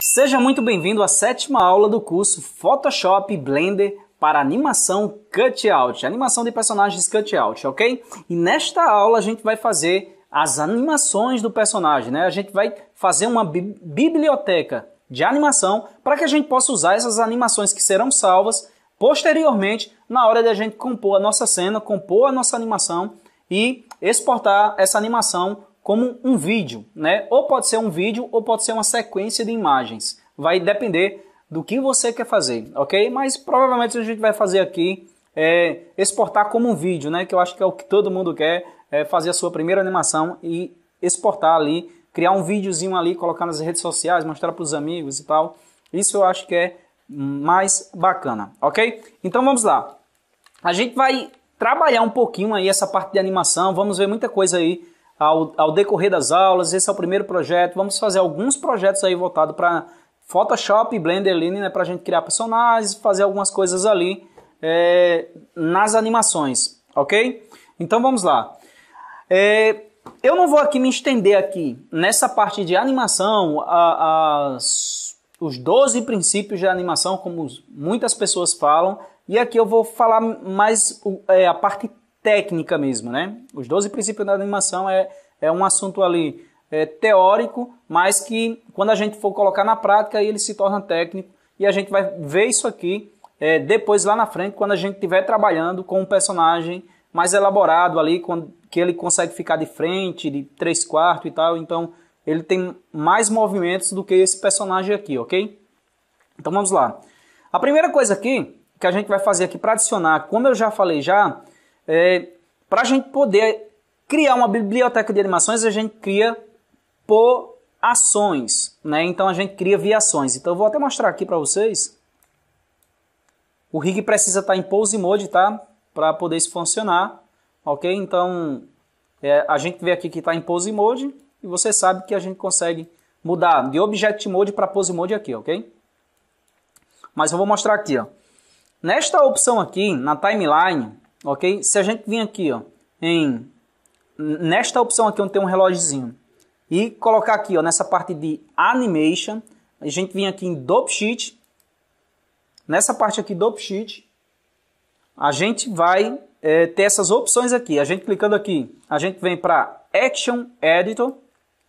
Seja muito bem-vindo à sétima aula do curso Photoshop Blender para animação Cutout, animação de personagens Cutout, ok? E nesta aula a gente vai fazer as animações do personagem, né? A gente vai fazer uma bi biblioteca de animação para que a gente possa usar essas animações que serão salvas posteriormente na hora da gente compor a nossa cena, compor a nossa animação e exportar essa animação como um vídeo, né? Ou pode ser um vídeo ou pode ser uma sequência de imagens. Vai depender do que você quer fazer, ok? Mas provavelmente a gente vai fazer aqui é, exportar como um vídeo, né? Que eu acho que é o que todo mundo quer, é fazer a sua primeira animação e exportar ali, criar um videozinho ali, colocar nas redes sociais, mostrar para os amigos e tal. Isso eu acho que é mais bacana, ok? Então vamos lá. A gente vai trabalhar um pouquinho aí essa parte de animação, vamos ver muita coisa aí ao, ao decorrer das aulas. Esse é o primeiro projeto. Vamos fazer alguns projetos aí voltados para Photoshop e Blender Line, né, para a gente criar personagens, fazer algumas coisas ali é, nas animações, ok? Então vamos lá. É, eu não vou aqui me estender aqui nessa parte de animação, a, a, os 12 princípios de animação, como muitas pessoas falam, e aqui eu vou falar mais é, a parte técnica mesmo, né? Os 12 princípios da animação é, é um assunto ali é, teórico, mas que quando a gente for colocar na prática, ele se torna técnico e a gente vai ver isso aqui é, depois lá na frente, quando a gente estiver trabalhando com um personagem mais elaborado ali, quando, que ele consegue ficar de frente, de 3 quartos e tal, então ele tem mais movimentos do que esse personagem aqui, ok? Então vamos lá. A primeira coisa aqui que a gente vai fazer aqui para adicionar, como eu já falei já, é, Para a gente poder criar uma biblioteca de animações, a gente cria por ações, né? Então a gente cria via ações. Então eu vou até mostrar aqui para vocês. O rig precisa estar tá em pose mode, tá? Para poder isso funcionar, ok? Então é, a gente vê aqui que está em pose mode e você sabe que a gente consegue mudar de object mode para pose mode aqui, ok? Mas eu vou mostrar aqui, ó. Nesta opção aqui, na timeline, ok? Se a gente vir aqui, ó, em nesta opção aqui onde tem um relógiozinho e colocar aqui, ó, nessa parte de animation, a gente vem aqui em dope sheet, nessa parte aqui dope sheet, a gente vai é, ter essas opções aqui. A gente clicando aqui, a gente vem para action editor,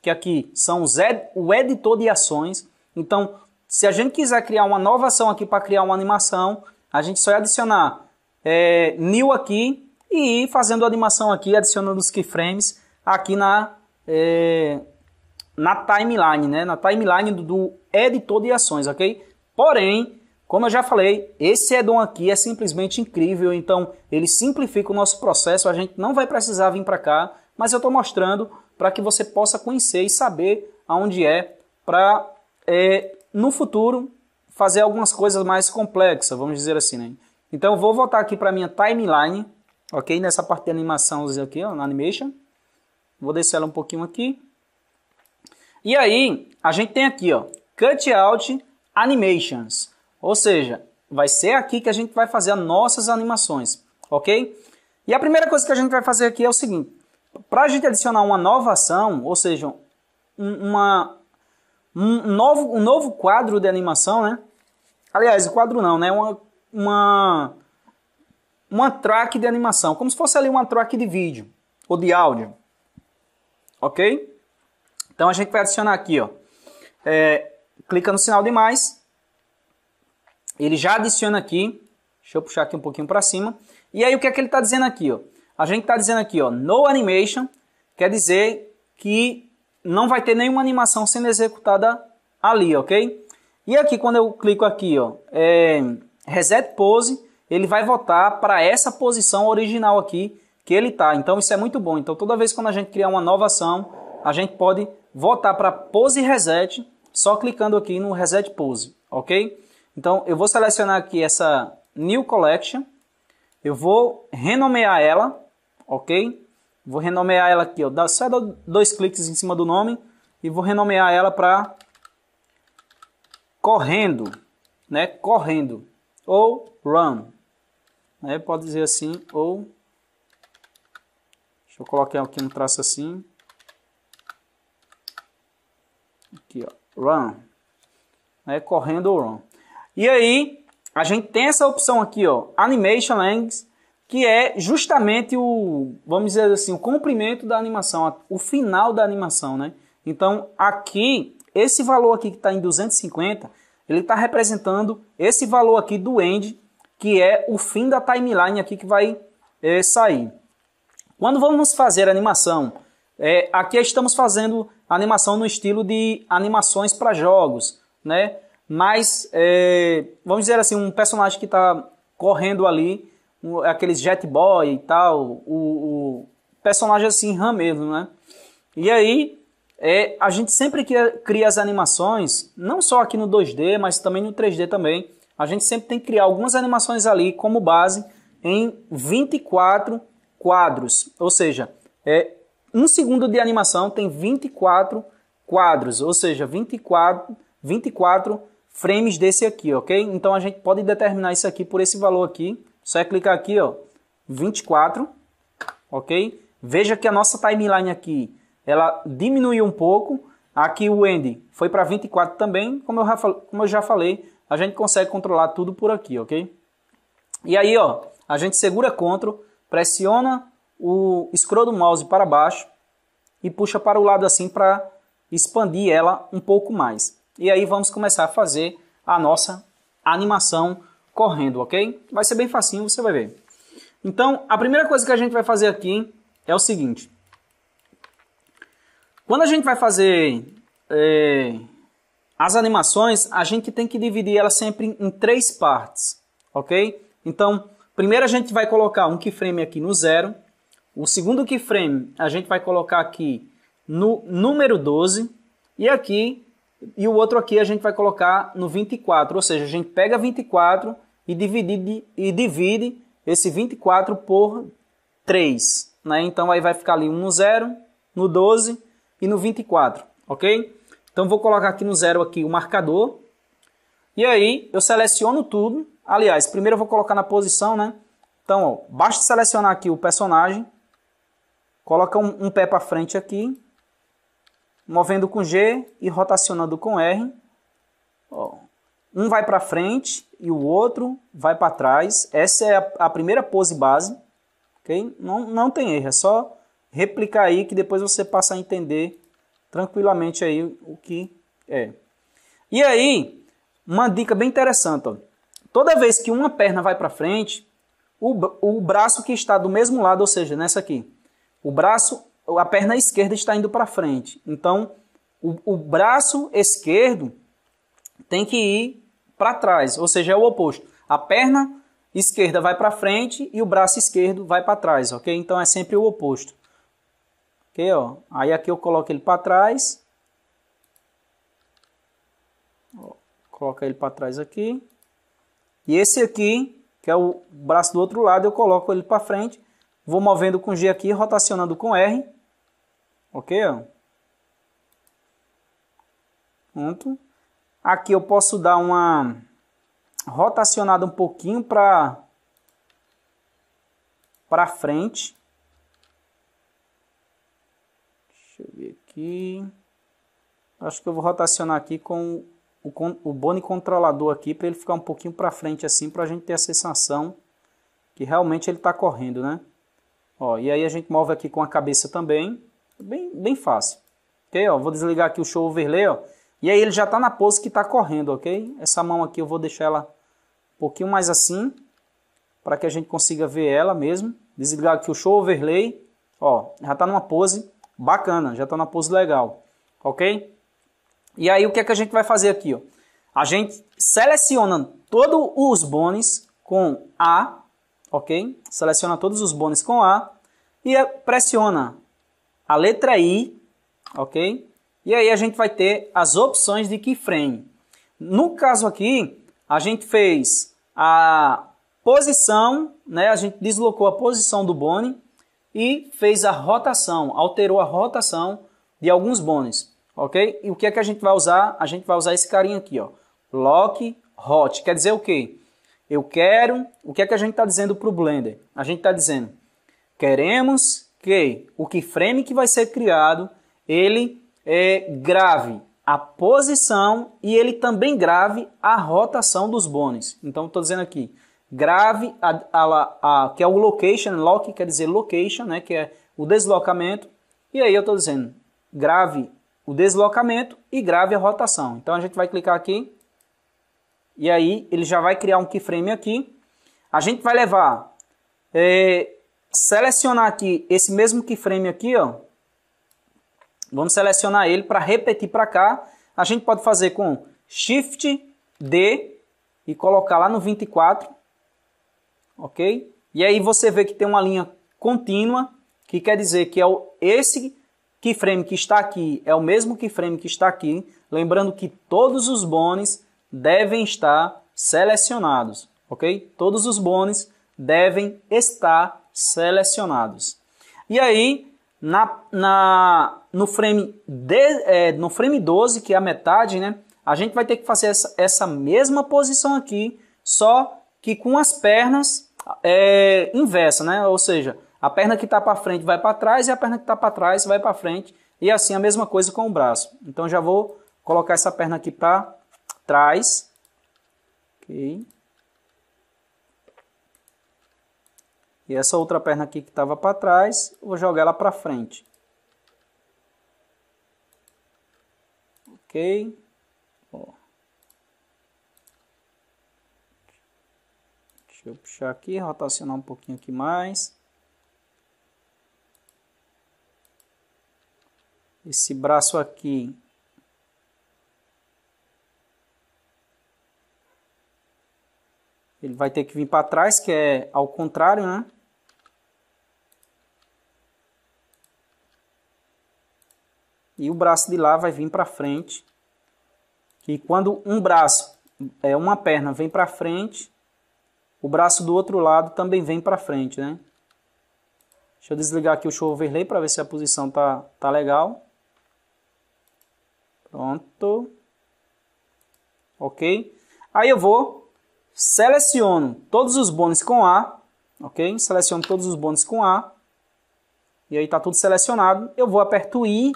que aqui são os ed o editor de ações. Então, se a gente quiser criar uma nova ação aqui para criar uma animação, a gente só é adicionar é, new aqui e ir fazendo animação aqui, adicionando os keyframes aqui na, é, na timeline, né? na timeline do, do editor de ações, ok? Porém, como eu já falei, esse addon aqui é simplesmente incrível, então ele simplifica o nosso processo, a gente não vai precisar vir para cá, mas eu estou mostrando para que você possa conhecer e saber aonde é para é, no futuro fazer algumas coisas mais complexas, vamos dizer assim, né? Então vou voltar aqui para minha timeline, ok? Nessa parte de animação aqui, ó, na animation. Vou descer ela um pouquinho aqui. E aí, a gente tem aqui, ó, Cutout Animations. Ou seja, vai ser aqui que a gente vai fazer as nossas animações, ok? E a primeira coisa que a gente vai fazer aqui é o seguinte. Para a gente adicionar uma nova ação, ou seja, uma, um, novo, um novo quadro de animação, né? Aliás, quadro não, né? Uma uma, uma track de animação, como se fosse ali uma track de vídeo ou de áudio, ok? Então a gente vai adicionar aqui, ó, é, clica no sinal de mais, ele já adiciona aqui, deixa eu puxar aqui um pouquinho para cima, e aí o que é que ele está dizendo aqui, ó? A gente está dizendo aqui, ó, no animation, quer dizer que não vai ter nenhuma animação sendo executada ali, ok? E aqui quando eu clico aqui, ó, é, reset pose, ele vai voltar para essa posição original aqui que ele está. Então isso é muito bom. Então toda vez quando a gente criar uma nova ação, a gente pode voltar para pose reset só clicando aqui no reset pose, ok? Então eu vou selecionar aqui essa new collection, eu vou renomear ela, ok? Vou renomear ela aqui, eu só dou dois cliques em cima do nome e vou renomear ela para correndo, né? Correndo ou run. Né? Pode dizer assim, ou... Deixa eu colocar aqui um traço assim. Aqui, ó, run. Né? Correndo ou run. E aí, a gente tem essa opção aqui, ó, Animation Length, que é justamente o, vamos dizer assim, o comprimento da animação, o final da animação, né? Então, aqui, esse valor aqui que está em 250 ele está representando esse valor aqui do end, que é o fim da timeline aqui que vai é, sair. Quando vamos fazer animação, é, aqui estamos fazendo animação no estilo de animações para jogos, né? Mas, é, vamos dizer assim, um personagem que está correndo ali, um, aqueles Jet Boy e tal, o, o personagem assim, RAM mesmo, né? E aí, é, a gente sempre cria, cria as animações, não só aqui no 2D, mas também no 3D também. A gente sempre tem que criar algumas animações ali como base em 24 quadros. Ou seja, é, um segundo de animação tem 24 quadros, ou seja, 24, 24 frames desse aqui, ok? Então a gente pode determinar isso aqui por esse valor aqui. Só é clicar aqui, ó, 24, ok? Veja que a nossa timeline aqui ela diminuiu um pouco. Aqui o End foi para 24 também, como eu, já, como eu já falei, a gente consegue controlar tudo por aqui, ok? E aí, ó, a gente segura CTRL, pressiona o scroll do mouse para baixo e puxa para o lado assim para expandir ela um pouco mais. E aí vamos começar a fazer a nossa animação correndo, ok? Vai ser bem facinho, você vai ver. Então, a primeira coisa que a gente vai fazer aqui é o seguinte. Quando a gente vai fazer é, as animações, a gente tem que dividir ela sempre em três partes, ok? Então, primeiro a gente vai colocar um keyframe aqui no zero. O segundo keyframe a gente vai colocar aqui no número 12. E aqui, e o outro aqui a gente vai colocar no 24. Ou seja, a gente pega 24 e divide, e divide esse 24 por 3. Né? Então, aí vai ficar ali um no zero, no 12 e no 24, ok? Então vou colocar aqui no zero aqui o marcador. E aí eu seleciono tudo. Aliás, primeiro eu vou colocar na posição, né? Então, ó, basta selecionar aqui o personagem. Coloca um, um pé para frente aqui. Movendo com G e rotacionando com R. Ó, um vai para frente e o outro vai para trás. Essa é a, a primeira pose base. Okay? Não, não tem erro, é só replicar aí que depois você passa a entender tranquilamente aí o que é. E aí, uma dica bem interessante, ó. Toda vez que uma perna vai para frente, o, o braço que está do mesmo lado, ou seja, nessa aqui, o braço, a perna esquerda está indo para frente. Então, o, o braço esquerdo tem que ir para trás, ou seja, é o oposto. A perna esquerda vai para frente e o braço esquerdo vai para trás, ok? Então é sempre o oposto. Ok, ó. Aí aqui eu coloco ele para trás. coloca ele para trás aqui. E esse aqui, que é o braço do outro lado, eu coloco ele para frente. Vou movendo com G aqui, rotacionando com R. Ok, ó. Pronto. Aqui eu posso dar uma rotacionada um pouquinho para para frente. aqui. Acho que eu vou rotacionar aqui com o, con o Boni controlador aqui para ele ficar um pouquinho para frente assim para a gente ter a sensação que realmente ele está correndo, né? Ó, e aí a gente move aqui com a cabeça também, bem, bem fácil. Ok? Ó, vou desligar aqui o show overlay, ó. E aí ele já está na pose que está correndo, ok? Essa mão aqui eu vou deixar ela um pouquinho mais assim, para que a gente consiga ver ela mesmo. Desligar aqui o show overlay, ó, já está numa pose Bacana, já está na pose legal, ok? E aí o que é que a gente vai fazer aqui? Ó? A gente seleciona todos os bones com A, ok? Seleciona todos os bones com A e é, pressiona a letra I, ok? E aí a gente vai ter as opções de keyframe. No caso aqui, a gente fez a posição, né? A gente deslocou a posição do bone e fez a rotação, alterou a rotação de alguns bônus, ok? E o que é que a gente vai usar? A gente vai usar esse carinha aqui, ó, lock hot. Quer dizer o quê? Eu quero. O que é que a gente está dizendo para o Blender? A gente está dizendo queremos que o keyframe que vai ser criado ele é, grave a posição e ele também grave a rotação dos bônus. Então estou dizendo aqui grave, a, a, a, que é o location lock, quer dizer location, né, que é o deslocamento. E aí eu estou dizendo grave o deslocamento e grave a rotação. Então a gente vai clicar aqui e aí ele já vai criar um keyframe aqui. A gente vai levar, é, selecionar aqui esse mesmo keyframe aqui, ó. Vamos selecionar ele para repetir para cá. A gente pode fazer com Shift D e colocar lá no 24 ok? E aí você vê que tem uma linha contínua, que quer dizer que é o, esse keyframe que está aqui é o mesmo keyframe que está aqui, lembrando que todos os bones devem estar selecionados, ok? Todos os bones devem estar selecionados. E aí, na, na, no, frame de, é, no frame 12, que é a metade, né? A gente vai ter que fazer essa, essa mesma posição aqui, só que com as pernas é, inversa, né? Ou seja, a perna que está para frente vai para trás e a perna que está para trás vai para frente. E assim a mesma coisa com o braço. Então já vou colocar essa perna aqui para trás. ok? E essa outra perna aqui que estava para trás, vou jogar ela para frente. Ok. Deixa eu puxar aqui, rotacionar um pouquinho aqui mais. Esse braço aqui. Ele vai ter que vir para trás, que é ao contrário, né? E o braço de lá vai vir para frente. E quando um braço, é uma perna, vem para frente, o braço do outro lado também vem para frente, né? Deixa eu desligar aqui o show overlay para ver se a posição tá, tá legal. Pronto. Ok? Aí eu vou, seleciono todos os bônus com A, ok? Seleciono todos os bônus com A. E aí tá tudo selecionado. Eu vou aperto I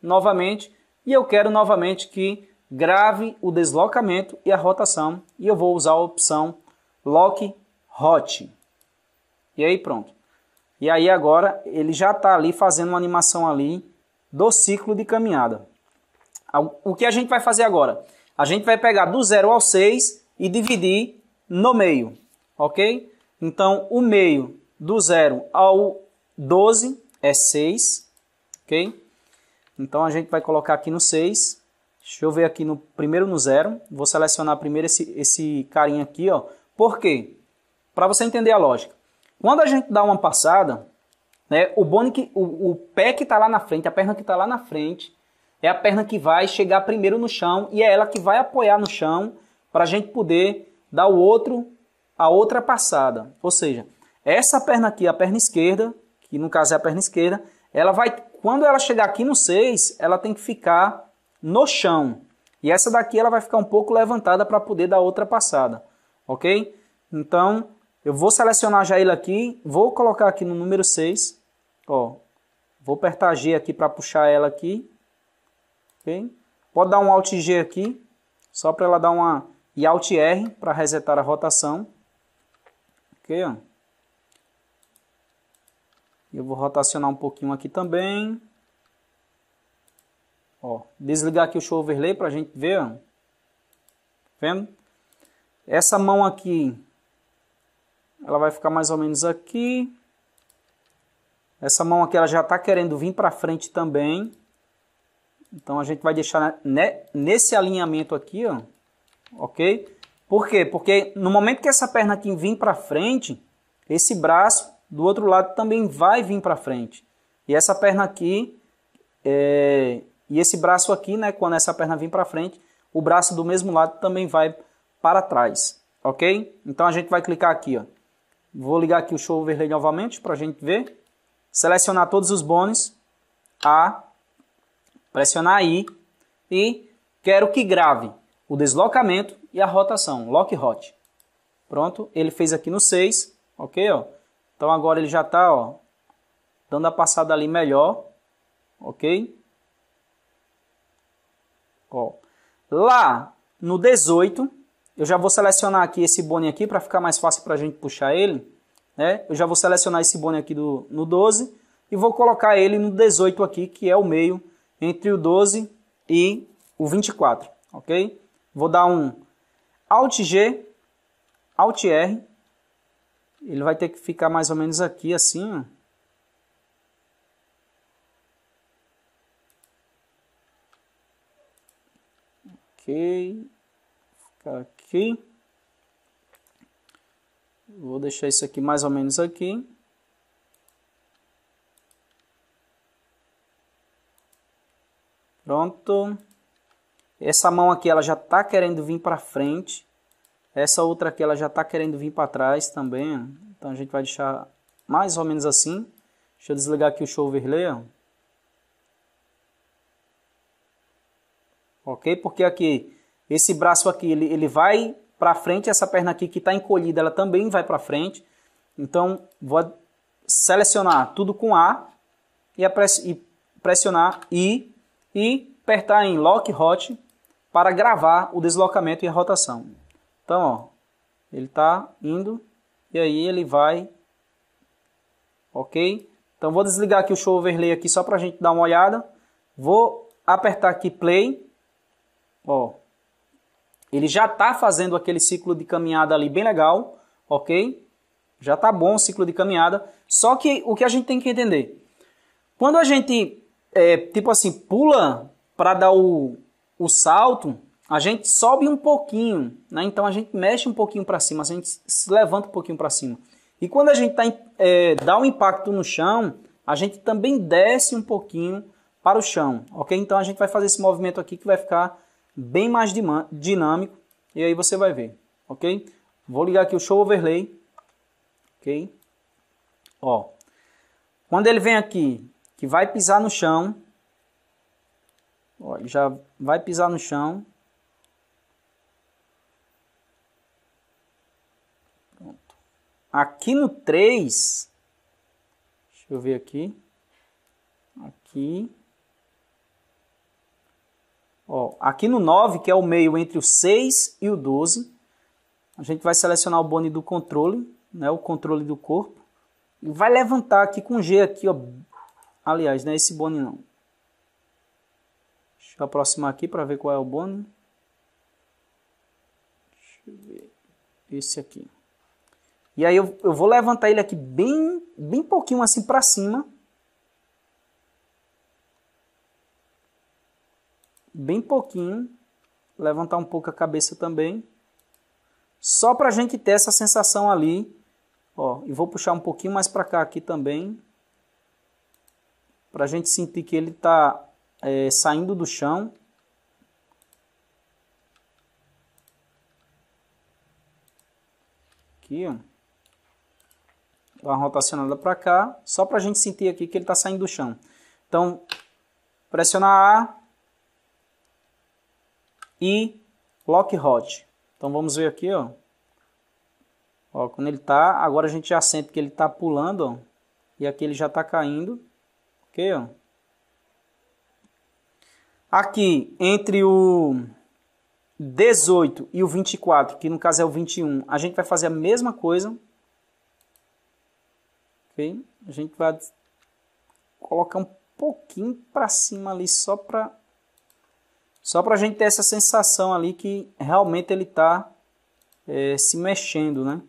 novamente e eu quero novamente que grave o deslocamento e a rotação. E eu vou usar a opção lock hot. E aí pronto. E aí agora ele já está ali fazendo uma animação ali do ciclo de caminhada. O que a gente vai fazer agora? A gente vai pegar do 0 ao 6 e dividir no meio, ok? Então o meio do 0 ao 12 é 6, ok? Então a gente vai colocar aqui no 6. Deixa eu ver aqui no primeiro no 0. Vou selecionar primeiro esse, esse carinha aqui, ó por quê? Para você entender a lógica. Quando a gente dá uma passada, né, o, bone que, o, o pé que está lá na frente, a perna que está lá na frente, é a perna que vai chegar primeiro no chão e é ela que vai apoiar no chão para a gente poder dar o outro a outra passada. Ou seja, essa perna aqui, a perna esquerda, que no caso é a perna esquerda, ela vai quando ela chegar aqui no 6, ela tem que ficar no chão. E essa daqui ela vai ficar um pouco levantada para poder dar outra passada ok? Então, eu vou selecionar já ele aqui, vou colocar aqui no número 6, ó, vou apertar G aqui para puxar ela aqui, ok? Pode dar um Alt G aqui, só para ela dar uma, e Alt R para resetar a rotação, ok, ó. Eu vou rotacionar um pouquinho aqui também. Ó, desligar aqui o show overlay para a gente ver, ó. Vendo? Essa mão aqui, ela vai ficar mais ou menos aqui. Essa mão aqui, ela já está querendo vir para frente também. Então a gente vai deixar né, nesse alinhamento aqui, ó, ok? Por quê? Porque no momento que essa perna aqui vir para frente, esse braço do outro lado também vai vir para frente. E essa perna aqui é, e esse braço aqui, né? Quando essa perna vir para frente, o braço do mesmo lado também vai para trás, ok? Então a gente vai clicar aqui, ó. Vou ligar aqui o show overlay novamente para a gente ver. Selecionar todos os bônus. A. Pressionar I. E quero que grave o deslocamento e a rotação. Lock hot. Pronto, ele fez aqui no 6, ok? Ó. Então agora ele já está dando a passada ali melhor, ok? Ó. Lá no 18, eu já vou selecionar aqui esse bone aqui para ficar mais fácil para a gente puxar ele. Né? Eu já vou selecionar esse bone aqui do, no 12 e vou colocar ele no 18 aqui, que é o meio entre o 12 e o 24, ok? Vou dar um Alt G, Alt R, ele vai ter que ficar mais ou menos aqui assim, ó. Ok, ficar aqui aqui. Vou deixar isso aqui mais ou menos aqui. Pronto. Essa mão aqui ela já está querendo vir para frente. Essa outra aqui ela já está querendo vir para trás também. Então a gente vai deixar mais ou menos assim. Deixa eu desligar aqui o show overlay. Ok? Porque aqui esse braço aqui, ele, ele vai para frente, essa perna aqui que está encolhida, ela também vai para frente. Então, vou selecionar tudo com A e, pressionar I e apertar em Lock Hot para gravar o deslocamento e a rotação. Então, ó, ele está indo e aí ele vai, ok? Então, vou desligar aqui o Show Overlay aqui só para a gente dar uma olhada. Vou apertar aqui Play, ó, ele já está fazendo aquele ciclo de caminhada ali bem legal, ok? Já está bom o ciclo de caminhada. Só que o que a gente tem que entender, quando a gente, é, tipo assim, pula para dar o, o salto, a gente sobe um pouquinho, né? então a gente mexe um pouquinho para cima, a gente se levanta um pouquinho para cima. E quando a gente tá, é, dá um impacto no chão, a gente também desce um pouquinho para o chão, ok? Então a gente vai fazer esse movimento aqui que vai ficar bem mais dinâmico, e aí você vai ver, ok? Vou ligar aqui o Show Overlay, ok? Ó, quando ele vem aqui, que vai pisar no chão, ó, ele já vai pisar no chão, pronto Aqui no 3, deixa eu ver aqui, aqui, Ó, aqui no 9, que é o meio entre o 6 e o 12, a gente vai selecionar o bone do controle, né, o controle do corpo, e vai levantar aqui com G aqui, ó. Aliás, não é esse bone não. Deixa eu aproximar aqui para ver qual é o bone. Esse aqui. E aí eu, eu vou levantar ele aqui bem, bem pouquinho assim para cima, bem pouquinho, levantar um pouco a cabeça também, só para a gente ter essa sensação ali, ó, e vou puxar um pouquinho mais para cá aqui também, para a gente sentir que ele está é, saindo do chão. Aqui, ó. Dá uma rotacionada para cá, só para a gente sentir aqui que ele está saindo do chão. Então, pressionar A, e hot Então vamos ver aqui, ó. ó quando ele tá, agora a gente já sente que ele tá pulando, ó, e aqui ele já tá caindo, ok, ó. Aqui, entre o 18 e o 24, que no caso é o 21, a gente vai fazer a mesma coisa. Ok? A gente vai colocar um pouquinho para cima ali, só para só para a gente ter essa sensação ali que realmente ele está é, se mexendo, né? Vou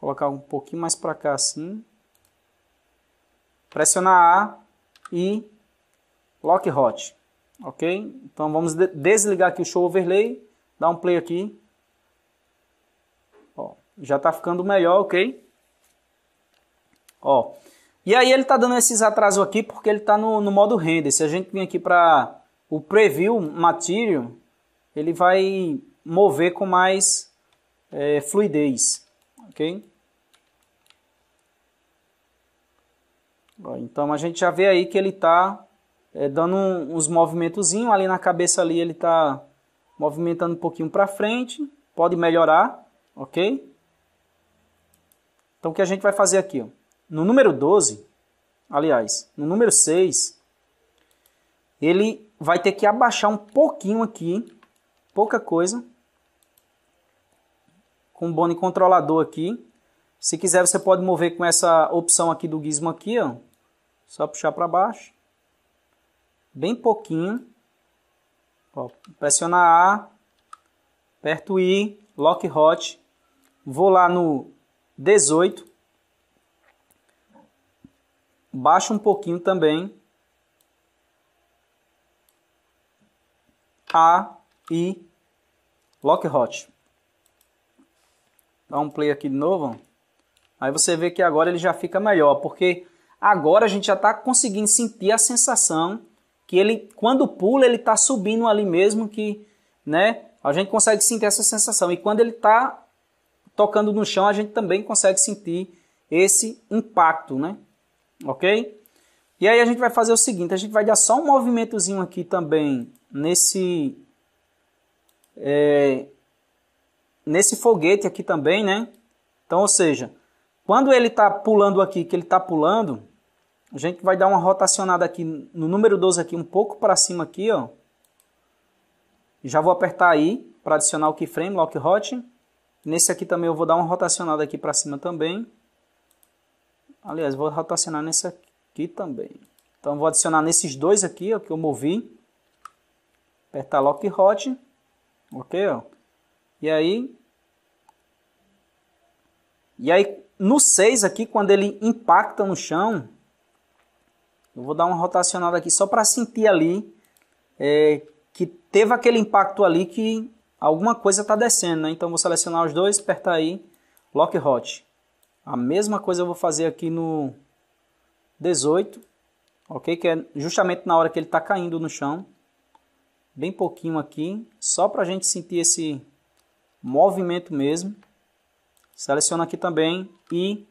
colocar um pouquinho mais para cá assim. Pressionar A e lock hot, ok? Então vamos de desligar aqui o show overlay, dar um play aqui. Ó, já está ficando melhor, ok? Ó, e aí ele está dando esses atrasos aqui porque ele está no, no modo render. Se a gente vir aqui para o preview material ele vai mover com mais é, fluidez, ok? Então a gente já vê aí que ele está é, dando uns movimentos ali na cabeça ali ele está movimentando um pouquinho para frente, pode melhorar, ok? Então o que a gente vai fazer aqui, ó? no número 12, aliás, no número 6, ele vai ter que abaixar um pouquinho aqui, pouca coisa, com o bone controlador aqui. Se quiser, você pode mover com essa opção aqui do gizmo aqui, ó. Só puxar para baixo. Bem pouquinho. Ó, pressiona A, aperto I, lock hot. Vou lá no 18. Baixa um pouquinho também. A e Lockhart. Dá um play aqui de novo. Aí você vê que agora ele já fica melhor, porque agora a gente já está conseguindo sentir a sensação que ele, quando pula, ele está subindo ali mesmo que, né? A gente consegue sentir essa sensação. E quando ele está tocando no chão, a gente também consegue sentir esse impacto, né? Ok? E aí a gente vai fazer o seguinte, a gente vai dar só um movimentozinho aqui também nesse é, nesse foguete aqui também, né? Então, ou seja, quando ele está pulando aqui, que ele está pulando, a gente vai dar uma rotacionada aqui no número 12 aqui, um pouco para cima aqui, ó. Já vou apertar aí para adicionar o keyframe, lock hot. Nesse aqui também eu vou dar uma rotacionada aqui para cima também. Aliás, vou rotacionar nesse aqui também. Então, vou adicionar nesses dois aqui, ó, que eu movi apertar Lock Hot, ok? Ó. E aí, e aí no 6 aqui, quando ele impacta no chão, eu vou dar uma rotacionada aqui só para sentir ali é, que teve aquele impacto ali que alguma coisa está descendo, né? Então vou selecionar os dois, apertar aí, Lock Hot. A mesma coisa eu vou fazer aqui no 18, ok? Que é justamente na hora que ele está caindo no chão bem pouquinho aqui, só para a gente sentir esse movimento mesmo. Seleciona aqui também e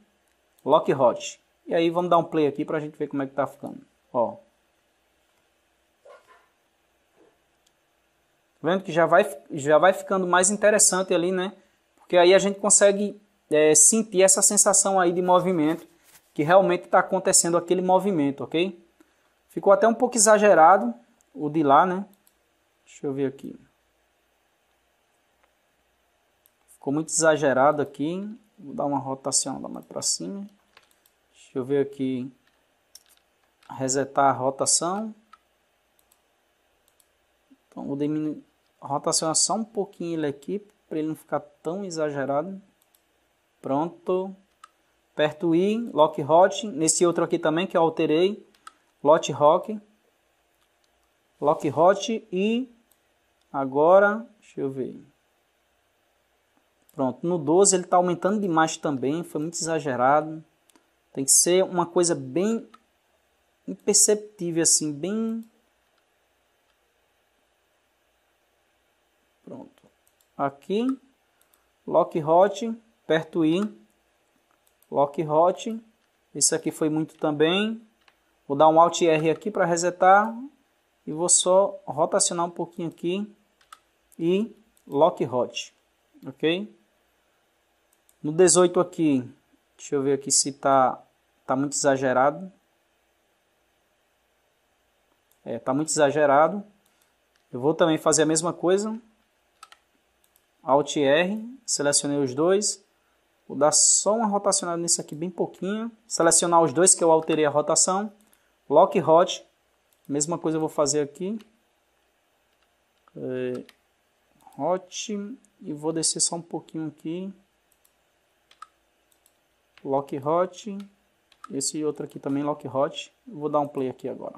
lock hot. E aí vamos dar um play aqui para a gente ver como é que tá ficando. Ó. Vendo que já vai, já vai ficando mais interessante ali, né? Porque aí a gente consegue é, sentir essa sensação aí de movimento, que realmente está acontecendo aquele movimento, ok? Ficou até um pouco exagerado o de lá, né? Deixa eu ver aqui. Ficou muito exagerado aqui. Hein? Vou dar uma rotação lá mais para cima. Deixa eu ver aqui. Resetar a rotação. Então vou diminuir. Rotacionar só um pouquinho ele aqui. Para ele não ficar tão exagerado. Pronto. Perto I, Lock Hot. Nesse outro aqui também que eu alterei. Lot hot Lock Hot e Agora, deixa eu ver. Pronto, no 12 ele está aumentando demais também, foi muito exagerado. Tem que ser uma coisa bem imperceptível, assim, bem... Pronto. Aqui, hot perto I, hot Esse aqui foi muito também. Vou dar um Alt R aqui para resetar. E vou só rotacionar um pouquinho aqui e hot ok? No 18 aqui, deixa eu ver aqui se tá, tá muito exagerado. É, tá muito exagerado. Eu vou também fazer a mesma coisa. Alt R, selecionei os dois. Vou dar só uma rotacionada nisso aqui bem pouquinho. Selecionar os dois que eu alterei a rotação. Lock Hot. Mesma coisa eu vou fazer aqui. É, hot e vou descer só um pouquinho aqui. Lock hot, esse outro aqui também lock hot. Vou dar um play aqui agora.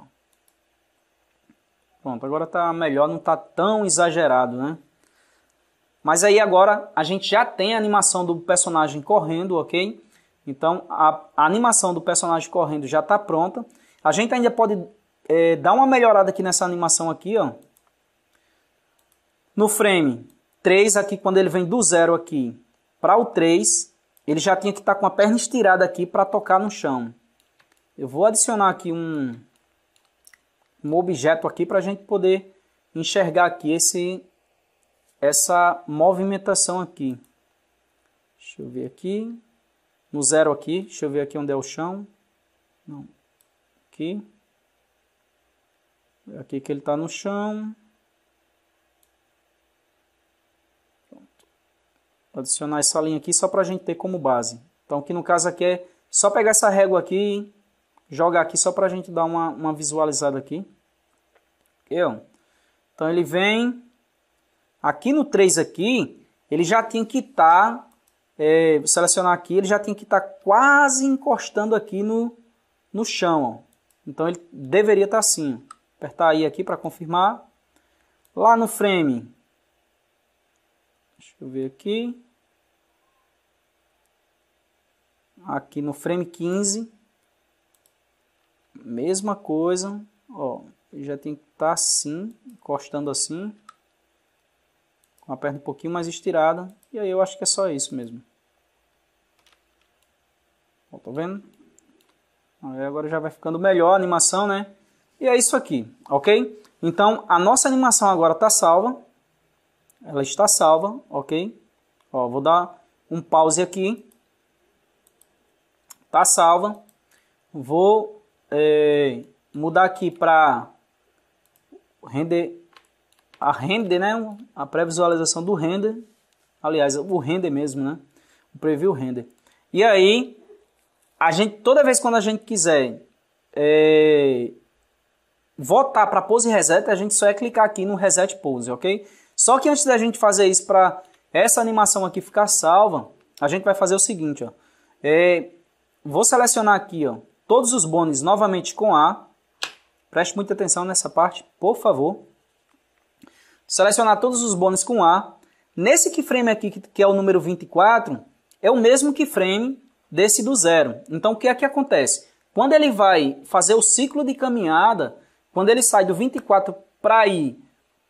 Pronto, agora está melhor, não está tão exagerado, né? Mas aí agora a gente já tem a animação do personagem correndo, ok? Então a, a animação do personagem correndo já está pronta. A gente ainda pode é, dar uma melhorada aqui nessa animação aqui, ó. No frame 3, aqui quando ele vem do zero aqui para o 3, ele já tinha que estar tá com a perna estirada aqui para tocar no chão. Eu vou adicionar aqui um, um objeto aqui para a gente poder enxergar aqui esse, essa movimentação aqui. Deixa eu ver aqui. No zero aqui, deixa eu ver aqui onde é o chão. Não. Aqui. aqui que ele está no chão. adicionar essa linha aqui só para a gente ter como base. Então aqui no caso aqui é só pegar essa régua aqui jogar aqui só para a gente dar uma, uma visualizada aqui. Eu. Então ele vem aqui no 3 aqui, ele já tinha que estar, tá, é, selecionar aqui, ele já tinha que estar tá quase encostando aqui no, no chão. Ó. Então ele deveria estar tá assim. Apertar aí aqui para confirmar. Lá no frame. Deixa eu ver aqui. aqui no frame 15, mesma coisa, ó, já tem que estar tá assim, encostando assim, com a perna um pouquinho mais estirada, e aí eu acho que é só isso mesmo. Ó, tá vendo? Aí agora já vai ficando melhor a animação, né? E é isso aqui, ok? Então, a nossa animação agora está salva. Ela está salva, ok? Ó, vou dar um pause aqui Tá salva. Vou é, mudar aqui para render a render, né? A pré-visualização do render. Aliás, o render mesmo, né? O preview render. E aí, a gente toda vez quando a gente quiser é, votar para pose reset, a gente só é clicar aqui no reset pose, ok? Só que antes da gente fazer isso para essa animação aqui ficar salva, a gente vai fazer o seguinte, ó. É, Vou selecionar aqui ó, todos os bônus novamente com A. Preste muita atenção nessa parte, por favor. Selecionar todos os bônus com A. Nesse keyframe aqui, que é o número 24, é o mesmo keyframe desse do zero. Então, o que é que acontece? Quando ele vai fazer o ciclo de caminhada, quando ele sai do 24 para ir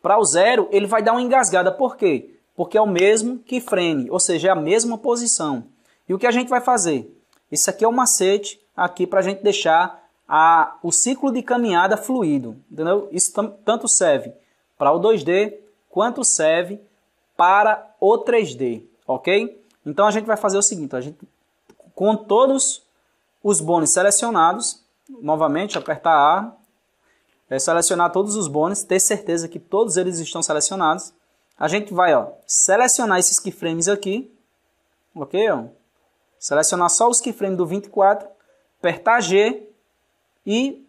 para o zero, ele vai dar uma engasgada. Por quê? Porque é o mesmo keyframe, ou seja, é a mesma posição. E o que a gente vai fazer? Isso aqui é o um macete aqui para a gente deixar a, o ciclo de caminhada fluido. Entendeu? Isso tanto serve para o 2D quanto serve para o 3D, ok? Então a gente vai fazer o seguinte, a gente com todos os bônus selecionados, novamente apertar A, é selecionar todos os bônus, ter certeza que todos eles estão selecionados. A gente vai ó, selecionar esses keyframes aqui, ok? Selecionar só os keyframes do 24, apertar G e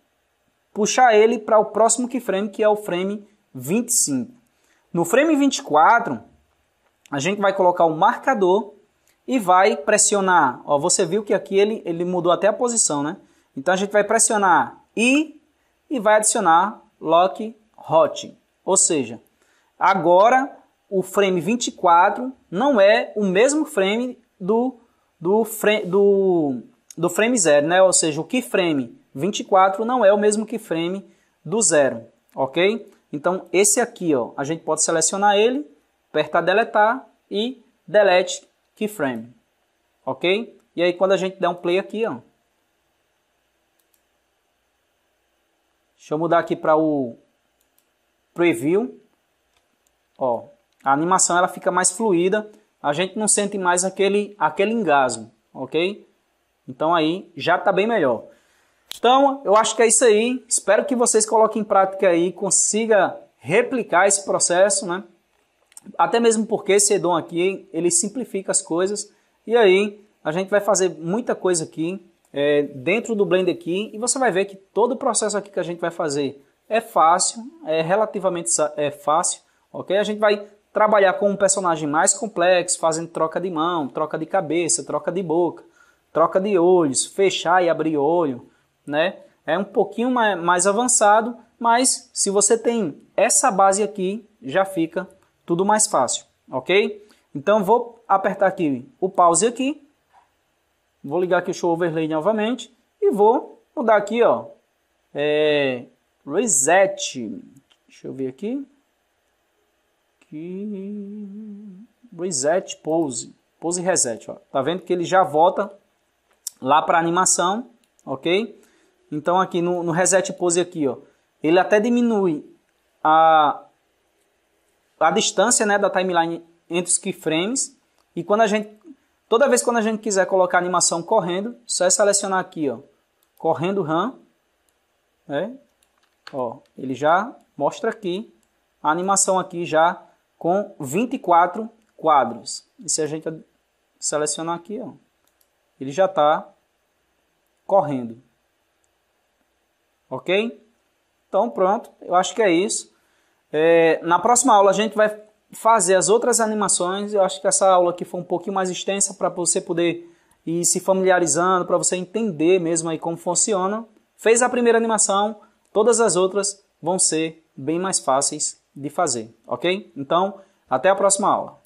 puxar ele para o próximo keyframe, que é o frame 25. No frame 24, a gente vai colocar o marcador e vai pressionar. Ó, você viu que aqui ele, ele mudou até a posição, né? Então a gente vai pressionar I e vai adicionar lock hot. Ou seja, agora o frame 24 não é o mesmo frame do do, frame, do, do frame 0, né? Ou seja, o keyframe 24 não é o mesmo keyframe do zero, ok? Então, esse aqui, ó, a gente pode selecionar ele, apertar deletar e delete keyframe, ok? E aí, quando a gente der um play aqui, ó, deixa eu mudar aqui para o preview, ó, a animação ela fica mais fluida a gente não sente mais aquele, aquele engasgo, ok? Então aí já está bem melhor. Então, eu acho que é isso aí. Espero que vocês coloquem em prática aí, consiga replicar esse processo, né? Até mesmo porque esse Edom aqui, ele simplifica as coisas. E aí, a gente vai fazer muita coisa aqui é, dentro do Blender aqui. E você vai ver que todo o processo aqui que a gente vai fazer é fácil, é relativamente é fácil, ok? A gente vai trabalhar com um personagem mais complexo, fazendo troca de mão, troca de cabeça, troca de boca, troca de olhos, fechar e abrir olho, né? É um pouquinho mais avançado, mas se você tem essa base aqui, já fica tudo mais fácil, ok? Então vou apertar aqui o pause aqui, vou ligar aqui o show overlay novamente e vou mudar aqui, ó, é, reset, deixa eu ver aqui, Reset pose. Pose reset, ó. Tá vendo que ele já volta lá para animação, ok? Então aqui no, no reset pose aqui, ó, ele até diminui a a distância, né, da timeline entre os keyframes. E quando a gente toda vez quando a gente quiser colocar animação correndo, só é selecionar aqui, ó, correndo RAM, né? Ó, ele já mostra aqui a animação aqui já com 24 quadros. E se a gente selecionar aqui, ó, ele já está correndo. Ok? Então pronto, eu acho que é isso. É, na próxima aula a gente vai fazer as outras animações. Eu acho que essa aula aqui foi um pouquinho mais extensa para você poder ir se familiarizando, para você entender mesmo aí como funciona. Fez a primeira animação, todas as outras vão ser bem mais fáceis de fazer, ok? Então, até a próxima aula.